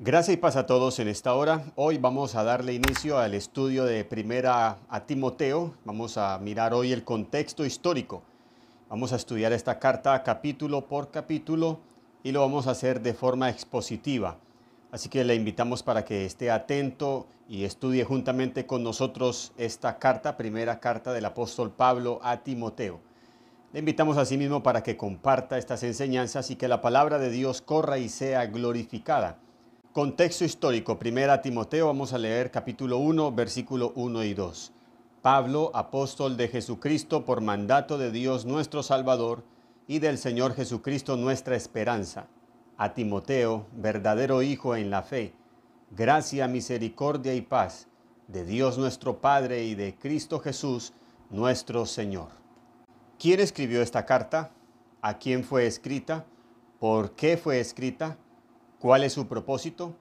Gracias y paz a todos en esta hora. Hoy vamos a darle inicio al estudio de primera a Timoteo. Vamos a mirar hoy el contexto histórico. Vamos a estudiar esta carta capítulo por capítulo y lo vamos a hacer de forma expositiva. Así que le invitamos para que esté atento y estudie juntamente con nosotros esta carta, primera carta del apóstol Pablo a Timoteo. Le invitamos a sí mismo para que comparta estas enseñanzas y que la palabra de Dios corra y sea glorificada Contexto histórico, primera Timoteo, vamos a leer capítulo 1, versículo 1 y 2. Pablo, apóstol de Jesucristo por mandato de Dios nuestro Salvador y del Señor Jesucristo nuestra esperanza, a Timoteo, verdadero hijo en la fe, gracia, misericordia y paz de Dios nuestro Padre y de Cristo Jesús nuestro Señor. ¿Quién escribió esta carta? ¿A quién fue escrita? ¿Por qué fue escrita? ¿Cuál es su propósito?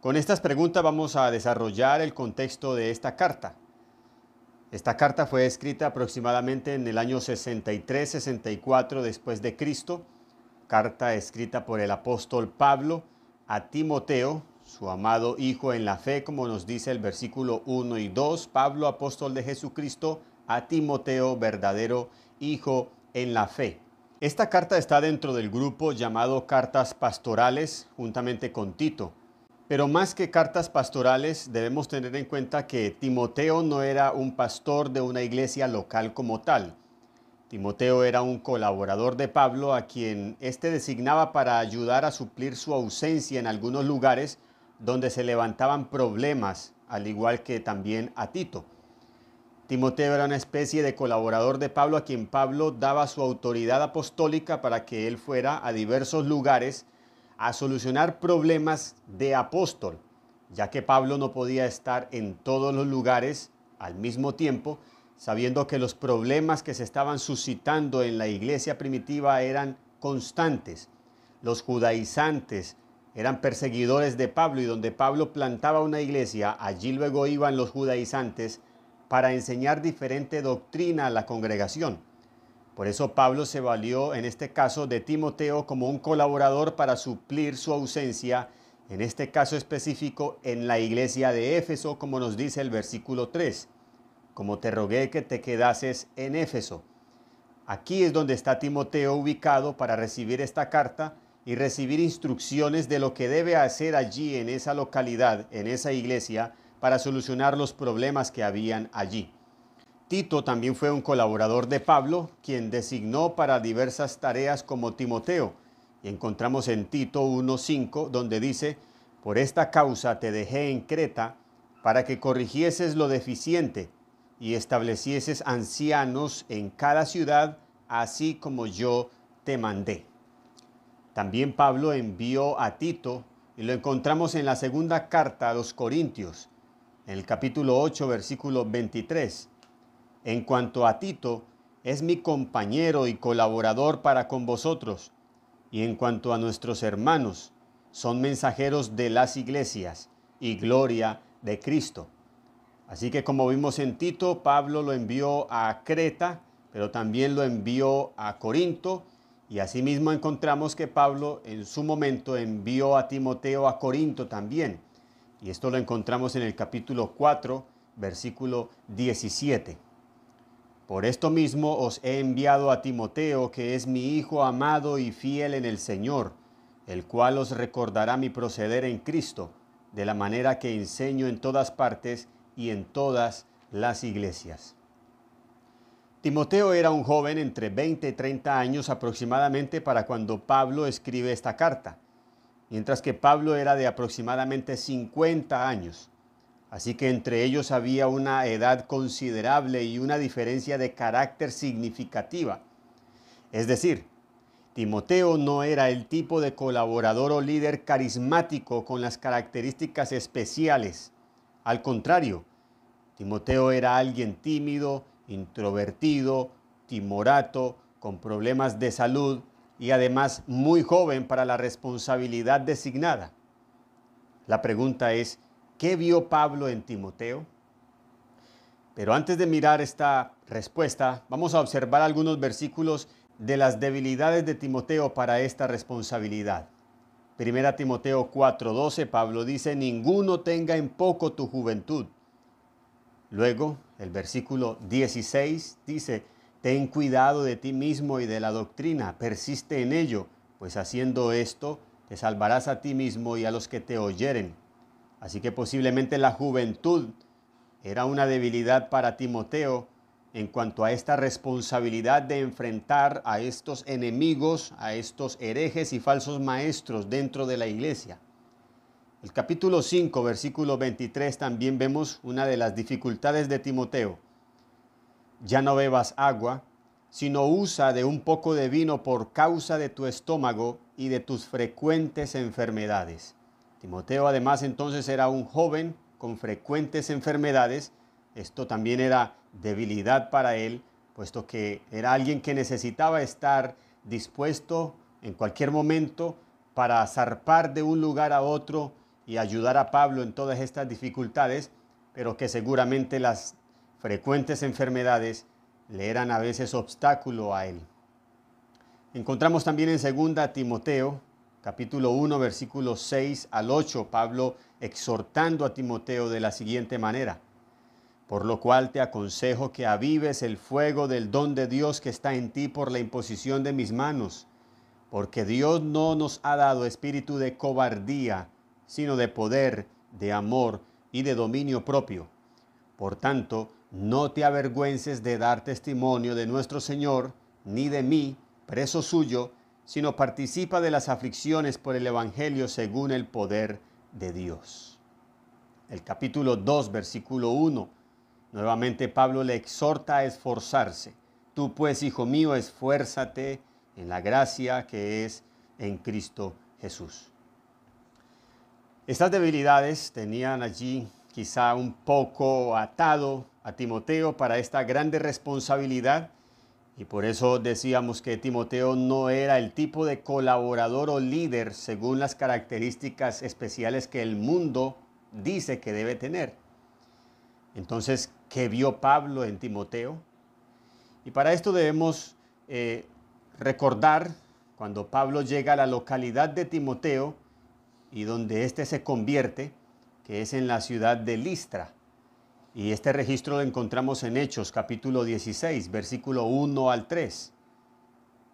Con estas preguntas vamos a desarrollar el contexto de esta carta. Esta carta fue escrita aproximadamente en el año 63-64 después de Cristo, carta escrita por el apóstol Pablo a Timoteo, su amado hijo en la fe, como nos dice el versículo 1 y 2, Pablo apóstol de Jesucristo a Timoteo, verdadero hijo en la fe. Esta carta está dentro del grupo llamado Cartas Pastorales, juntamente con Tito. Pero más que cartas pastorales, debemos tener en cuenta que Timoteo no era un pastor de una iglesia local como tal. Timoteo era un colaborador de Pablo a quien éste designaba para ayudar a suplir su ausencia en algunos lugares donde se levantaban problemas, al igual que también a Tito. Timoteo era una especie de colaborador de Pablo a quien Pablo daba su autoridad apostólica para que él fuera a diversos lugares a solucionar problemas de apóstol, ya que Pablo no podía estar en todos los lugares al mismo tiempo, sabiendo que los problemas que se estaban suscitando en la iglesia primitiva eran constantes. Los judaizantes eran perseguidores de Pablo y donde Pablo plantaba una iglesia, allí luego iban los judaizantes para enseñar diferente doctrina a la congregación. Por eso Pablo se valió en este caso de Timoteo como un colaborador para suplir su ausencia, en este caso específico en la iglesia de Éfeso, como nos dice el versículo 3, como te rogué que te quedases en Éfeso. Aquí es donde está Timoteo ubicado para recibir esta carta y recibir instrucciones de lo que debe hacer allí en esa localidad, en esa iglesia, para solucionar los problemas que habían allí. Tito también fue un colaborador de Pablo, quien designó para diversas tareas como Timoteo. Y encontramos en Tito 1.5 donde dice, por esta causa te dejé en Creta para que corrigieses lo deficiente y establecieses ancianos en cada ciudad, así como yo te mandé. También Pablo envió a Tito y lo encontramos en la segunda carta a los Corintios el capítulo 8, versículo 23. En cuanto a Tito, es mi compañero y colaborador para con vosotros, y en cuanto a nuestros hermanos, son mensajeros de las iglesias y gloria de Cristo. Así que como vimos en Tito, Pablo lo envió a Creta, pero también lo envió a Corinto, y asimismo encontramos que Pablo en su momento envió a Timoteo a Corinto también. Y esto lo encontramos en el capítulo 4, versículo 17. Por esto mismo os he enviado a Timoteo, que es mi hijo amado y fiel en el Señor, el cual os recordará mi proceder en Cristo, de la manera que enseño en todas partes y en todas las iglesias. Timoteo era un joven entre 20 y 30 años aproximadamente para cuando Pablo escribe esta carta mientras que Pablo era de aproximadamente 50 años. Así que entre ellos había una edad considerable y una diferencia de carácter significativa. Es decir, Timoteo no era el tipo de colaborador o líder carismático con las características especiales. Al contrario, Timoteo era alguien tímido, introvertido, timorato, con problemas de salud, y además muy joven para la responsabilidad designada. La pregunta es, ¿qué vio Pablo en Timoteo? Pero antes de mirar esta respuesta, vamos a observar algunos versículos de las debilidades de Timoteo para esta responsabilidad. Primera Timoteo 4:12, Pablo dice, ninguno tenga en poco tu juventud. Luego, el versículo 16 dice, Ten cuidado de ti mismo y de la doctrina, persiste en ello, pues haciendo esto te salvarás a ti mismo y a los que te oyeren. Así que posiblemente la juventud era una debilidad para Timoteo en cuanto a esta responsabilidad de enfrentar a estos enemigos, a estos herejes y falsos maestros dentro de la iglesia. El capítulo 5, versículo 23 también vemos una de las dificultades de Timoteo. Ya no bebas agua, sino usa de un poco de vino por causa de tu estómago y de tus frecuentes enfermedades. Timoteo además entonces era un joven con frecuentes enfermedades. Esto también era debilidad para él, puesto que era alguien que necesitaba estar dispuesto en cualquier momento para zarpar de un lugar a otro y ayudar a Pablo en todas estas dificultades, pero que seguramente las frecuentes enfermedades le eran a veces obstáculo a él. Encontramos también en 2 Timoteo, capítulo 1, versículos 6 al 8, Pablo exhortando a Timoteo de la siguiente manera, por lo cual te aconsejo que avives el fuego del don de Dios que está en ti por la imposición de mis manos, porque Dios no nos ha dado espíritu de cobardía, sino de poder, de amor y de dominio propio. Por tanto, no te avergüences de dar testimonio de nuestro Señor, ni de mí, preso suyo, sino participa de las aflicciones por el Evangelio según el poder de Dios. El capítulo 2, versículo 1. Nuevamente Pablo le exhorta a esforzarse. Tú pues, hijo mío, esfuérzate en la gracia que es en Cristo Jesús. Estas debilidades tenían allí quizá un poco atado a Timoteo para esta grande responsabilidad. Y por eso decíamos que Timoteo no era el tipo de colaborador o líder según las características especiales que el mundo dice que debe tener. Entonces, ¿qué vio Pablo en Timoteo? Y para esto debemos eh, recordar cuando Pablo llega a la localidad de Timoteo y donde éste se convierte, que es en la ciudad de Listra. Y este registro lo encontramos en Hechos capítulo 16, versículo 1 al 3.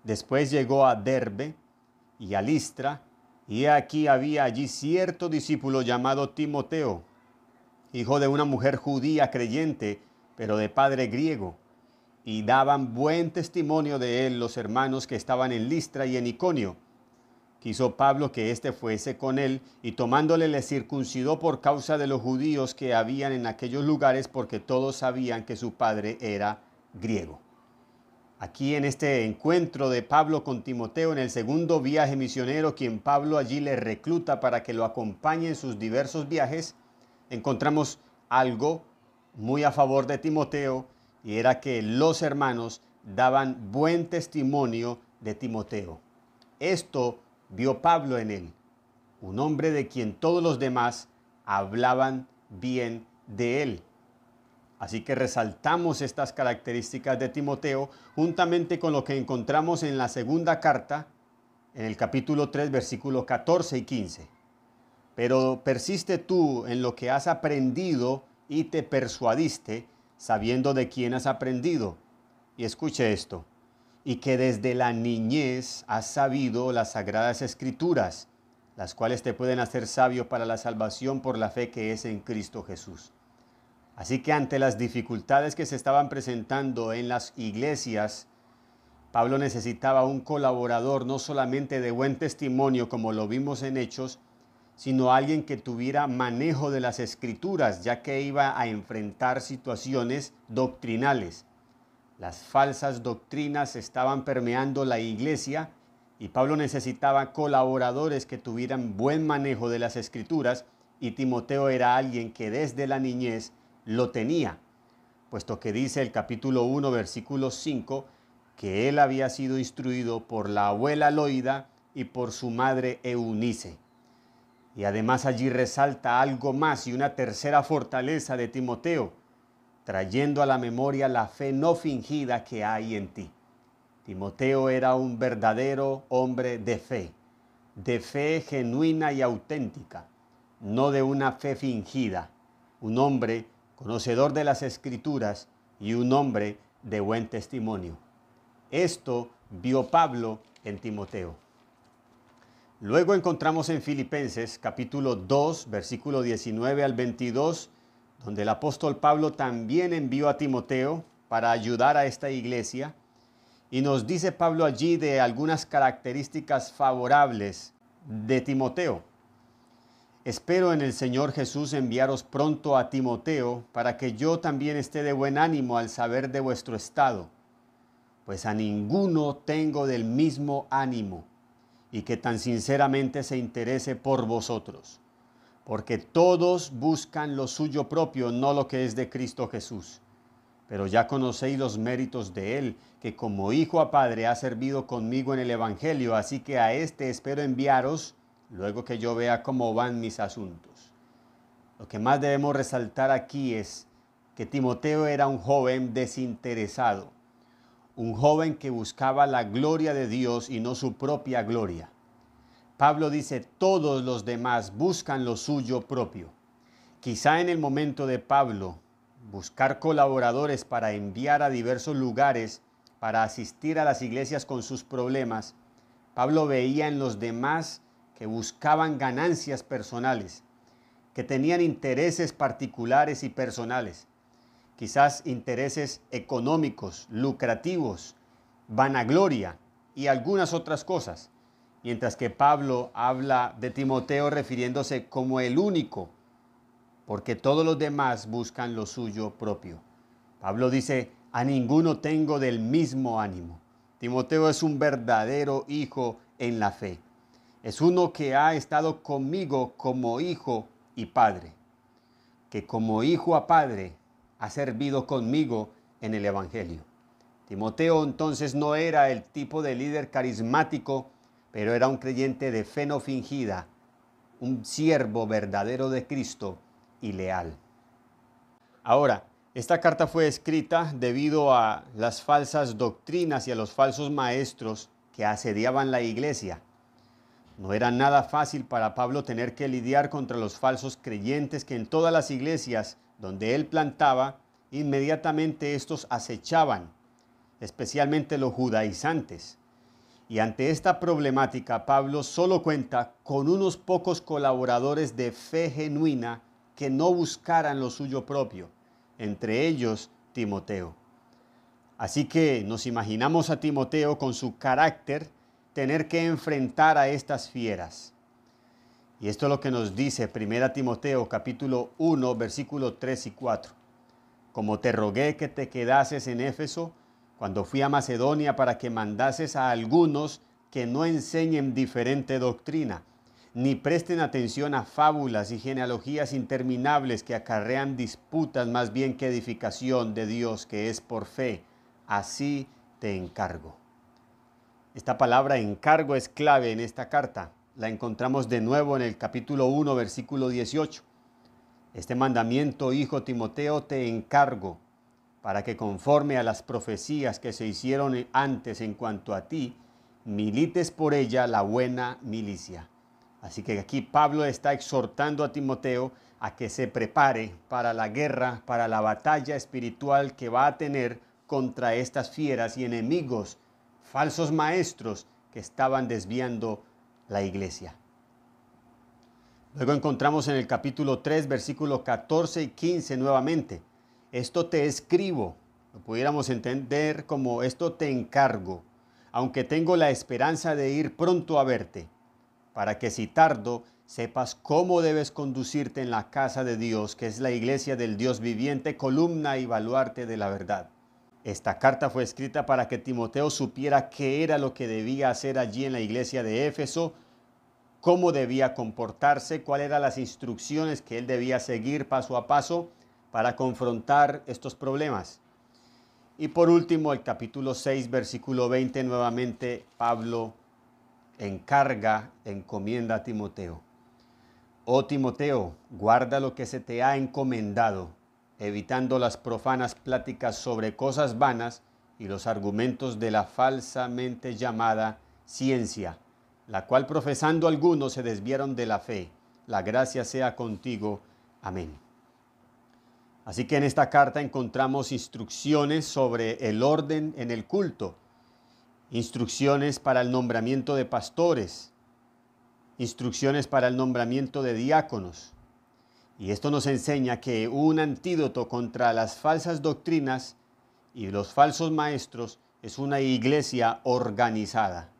Después llegó a Derbe y a Listra, y aquí había allí cierto discípulo llamado Timoteo, hijo de una mujer judía creyente, pero de padre griego, y daban buen testimonio de él los hermanos que estaban en Listra y en Iconio. Quiso Pablo que éste fuese con él, y tomándole le circuncidó por causa de los judíos que habían en aquellos lugares, porque todos sabían que su padre era griego. Aquí en este encuentro de Pablo con Timoteo en el segundo viaje misionero, quien Pablo allí le recluta para que lo acompañe en sus diversos viajes, encontramos algo muy a favor de Timoteo, y era que los hermanos daban buen testimonio de Timoteo. Esto vio Pablo en él, un hombre de quien todos los demás hablaban bien de él. Así que resaltamos estas características de Timoteo juntamente con lo que encontramos en la segunda carta, en el capítulo 3, versículos 14 y 15. Pero persiste tú en lo que has aprendido y te persuadiste, sabiendo de quién has aprendido. Y escuche esto, y que desde la niñez has sabido las sagradas escrituras, las cuales te pueden hacer sabio para la salvación por la fe que es en Cristo Jesús. Así que ante las dificultades que se estaban presentando en las iglesias, Pablo necesitaba un colaborador no solamente de buen testimonio, como lo vimos en Hechos, sino alguien que tuviera manejo de las escrituras, ya que iba a enfrentar situaciones doctrinales. Las falsas doctrinas estaban permeando la iglesia y Pablo necesitaba colaboradores que tuvieran buen manejo de las escrituras y Timoteo era alguien que desde la niñez lo tenía, puesto que dice el capítulo 1, versículo 5, que él había sido instruido por la abuela Loida y por su madre Eunice. Y además allí resalta algo más y una tercera fortaleza de Timoteo, trayendo a la memoria la fe no fingida que hay en ti. Timoteo era un verdadero hombre de fe, de fe genuina y auténtica, no de una fe fingida, un hombre conocedor de las escrituras y un hombre de buen testimonio. Esto vio Pablo en Timoteo. Luego encontramos en Filipenses capítulo 2, versículo 19 al 22, donde el apóstol Pablo también envió a Timoteo para ayudar a esta iglesia. Y nos dice Pablo allí de algunas características favorables de Timoteo. Espero en el Señor Jesús enviaros pronto a Timoteo para que yo también esté de buen ánimo al saber de vuestro estado, pues a ninguno tengo del mismo ánimo y que tan sinceramente se interese por vosotros porque todos buscan lo suyo propio, no lo que es de Cristo Jesús. Pero ya conocéis los méritos de Él, que como hijo a Padre ha servido conmigo en el Evangelio, así que a éste espero enviaros luego que yo vea cómo van mis asuntos. Lo que más debemos resaltar aquí es que Timoteo era un joven desinteresado, un joven que buscaba la gloria de Dios y no su propia gloria. Pablo dice, todos los demás buscan lo suyo propio. Quizá en el momento de Pablo, buscar colaboradores para enviar a diversos lugares para asistir a las iglesias con sus problemas, Pablo veía en los demás que buscaban ganancias personales, que tenían intereses particulares y personales, quizás intereses económicos, lucrativos, vanagloria y algunas otras cosas mientras que Pablo habla de Timoteo refiriéndose como el único, porque todos los demás buscan lo suyo propio. Pablo dice, a ninguno tengo del mismo ánimo. Timoteo es un verdadero hijo en la fe. Es uno que ha estado conmigo como hijo y padre, que como hijo a padre ha servido conmigo en el Evangelio. Timoteo entonces no era el tipo de líder carismático pero era un creyente de fe no fingida, un siervo verdadero de Cristo y leal. Ahora, esta carta fue escrita debido a las falsas doctrinas y a los falsos maestros que asediaban la iglesia. No era nada fácil para Pablo tener que lidiar contra los falsos creyentes que en todas las iglesias donde él plantaba, inmediatamente estos acechaban, especialmente los judaizantes. Y ante esta problemática, Pablo solo cuenta con unos pocos colaboradores de fe genuina que no buscaran lo suyo propio, entre ellos Timoteo. Así que nos imaginamos a Timoteo con su carácter tener que enfrentar a estas fieras. Y esto es lo que nos dice 1 Timoteo capítulo 1 versículo 3 y 4. Como te rogué que te quedases en Éfeso, cuando fui a Macedonia para que mandases a algunos que no enseñen diferente doctrina, ni presten atención a fábulas y genealogías interminables que acarrean disputas más bien que edificación de Dios que es por fe. Así te encargo. Esta palabra encargo es clave en esta carta. La encontramos de nuevo en el capítulo 1, versículo 18. Este mandamiento, hijo Timoteo, te encargo para que conforme a las profecías que se hicieron antes en cuanto a ti, milites por ella la buena milicia. Así que aquí Pablo está exhortando a Timoteo a que se prepare para la guerra, para la batalla espiritual que va a tener contra estas fieras y enemigos, falsos maestros que estaban desviando la iglesia. Luego encontramos en el capítulo 3, versículos 14 y 15 nuevamente esto te escribo, lo pudiéramos entender como esto te encargo, aunque tengo la esperanza de ir pronto a verte, para que si tardo sepas cómo debes conducirte en la casa de Dios, que es la iglesia del Dios viviente, columna y baluarte de la verdad. Esta carta fue escrita para que Timoteo supiera qué era lo que debía hacer allí en la iglesia de Éfeso, cómo debía comportarse, cuáles eran las instrucciones que él debía seguir paso a paso, para confrontar estos problemas. Y por último, el capítulo 6, versículo 20, nuevamente Pablo encarga, encomienda a Timoteo. Oh Timoteo, guarda lo que se te ha encomendado, evitando las profanas pláticas sobre cosas vanas y los argumentos de la falsamente llamada ciencia, la cual profesando algunos se desviaron de la fe. La gracia sea contigo. Amén. Así que en esta carta encontramos instrucciones sobre el orden en el culto, instrucciones para el nombramiento de pastores, instrucciones para el nombramiento de diáconos. Y esto nos enseña que un antídoto contra las falsas doctrinas y los falsos maestros es una iglesia organizada.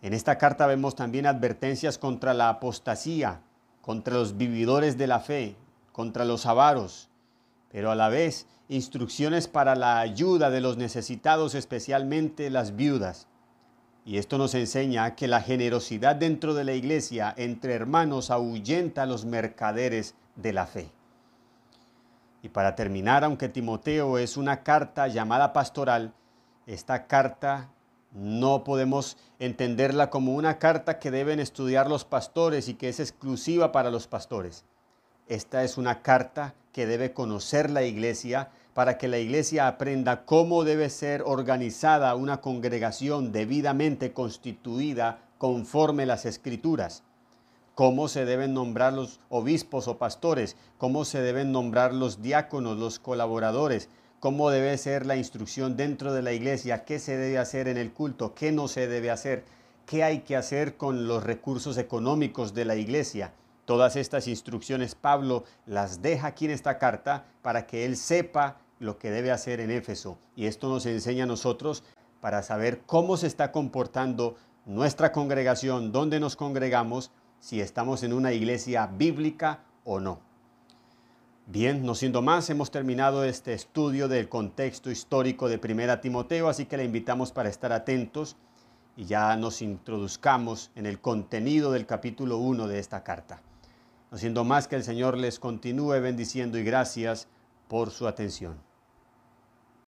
En esta carta vemos también advertencias contra la apostasía, contra los vividores de la fe, contra los avaros, pero a la vez instrucciones para la ayuda de los necesitados, especialmente las viudas. Y esto nos enseña que la generosidad dentro de la iglesia entre hermanos ahuyenta a los mercaderes de la fe. Y para terminar, aunque Timoteo es una carta llamada pastoral, esta carta no podemos entenderla como una carta que deben estudiar los pastores y que es exclusiva para los pastores. Esta es una carta que debe conocer la iglesia para que la iglesia aprenda cómo debe ser organizada una congregación debidamente constituida conforme las escrituras, cómo se deben nombrar los obispos o pastores, cómo se deben nombrar los diáconos, los colaboradores, cómo debe ser la instrucción dentro de la iglesia, qué se debe hacer en el culto, qué no se debe hacer, qué hay que hacer con los recursos económicos de la iglesia Todas estas instrucciones Pablo las deja aquí en esta carta para que él sepa lo que debe hacer en Éfeso. Y esto nos enseña a nosotros para saber cómo se está comportando nuestra congregación, dónde nos congregamos, si estamos en una iglesia bíblica o no. Bien, no siendo más, hemos terminado este estudio del contexto histórico de Primera Timoteo, así que le invitamos para estar atentos y ya nos introduzcamos en el contenido del capítulo 1 de esta carta. Haciendo más que el Señor les continúe bendiciendo y gracias por su atención.